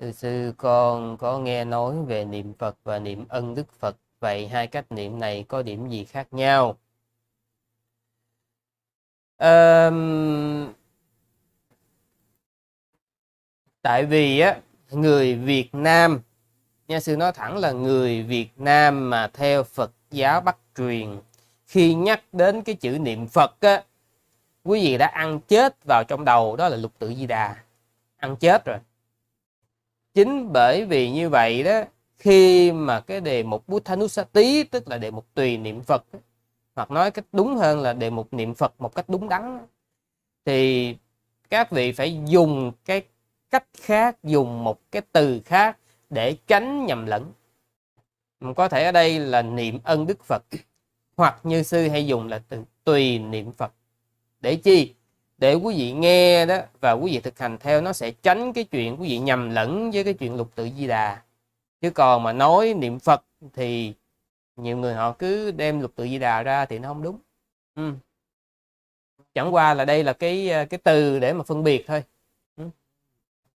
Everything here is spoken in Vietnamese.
Thưa sư, con có nghe nói về niệm Phật và niệm ân Đức Phật. Vậy hai cách niệm này có điểm gì khác nhau? Um, tại vì á người Việt Nam, nha sư nói thẳng là người Việt Nam mà theo Phật giáo Bắc truyền, khi nhắc đến cái chữ niệm Phật á, quý vị đã ăn chết vào trong đầu đó là lục tự di đà, ăn chết rồi chính bởi vì như vậy đó khi mà cái đề mục Buthanusati tức là đề mục tùy niệm Phật hoặc nói cách đúng hơn là đề mục niệm Phật một cách đúng đắn thì các vị phải dùng cái cách khác dùng một cái từ khác để tránh nhầm lẫn có thể ở đây là niệm ân đức Phật hoặc như sư hay dùng là từ tùy niệm Phật để chi để quý vị nghe đó và quý vị thực hành theo nó sẽ tránh cái chuyện quý vị nhầm lẫn với cái chuyện lục tự di đà chứ còn mà nói niệm phật thì nhiều người họ cứ đem lục tự di đà ra thì nó không đúng ừ. chẳng qua là đây là cái ờ, cái từ để mà phân biệt thôi